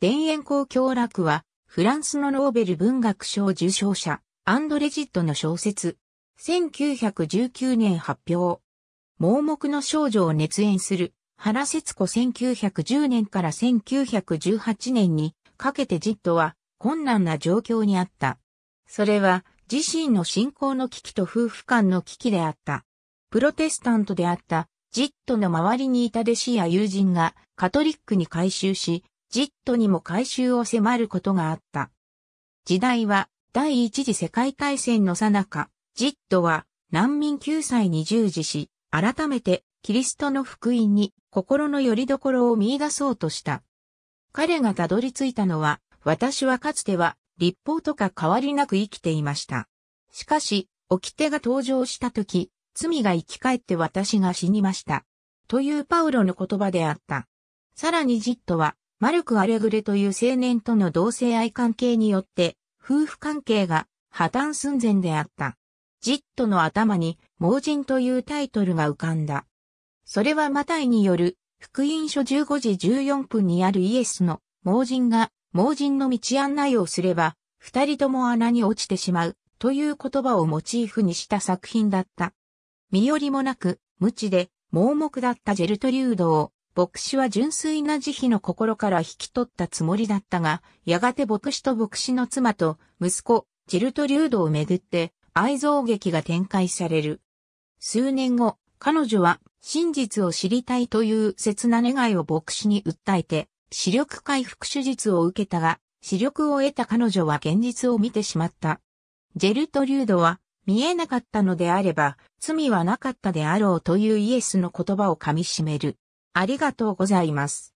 田園公共楽は、フランスのノーベル文学賞受賞者、アンドレジットの小説。1919年発表。盲目の少女を熱演する、原節子1910年から1918年にかけてジットは困難な状況にあった。それは自身の信仰の危機と夫婦間の危機であった。プロテスタントであったジットの周りにいた弟子や友人がカトリックに改宗し、ジットにも回収を迫ることがあった。時代は第一次世界大戦の最中、ジットは難民救済に従事し、改めてキリストの福音に心の拠り所を見出そうとした。彼がたどり着いたのは、私はかつては立法とか変わりなく生きていました。しかし、掟が登場した時、罪が生き返って私が死にました。というパウロの言葉であった。さらにジットは、マルク・アレグレという青年との同性愛関係によって、夫婦関係が破綻寸前であった。ジットの頭に、盲人というタイトルが浮かんだ。それはマタイによる、福音書15時14分にあるイエスの盲人が盲人の道案内をすれば、二人とも穴に落ちてしまうという言葉をモチーフにした作品だった。身寄りもなく、無知で盲目だったジェルトリュードを牧師は純粋な慈悲の心から引き取ったつもりだったが、やがて牧師と牧師の妻と息子、ジルトリュードをめぐって愛憎劇が展開される。数年後、彼女は真実を知りたいという切な願いを牧師に訴えて、視力回復手術を受けたが、視力を得た彼女は現実を見てしまった。ジェルトリュードは、見えなかったのであれば、罪はなかったであろうというイエスの言葉を噛み締める。ありがとうございます。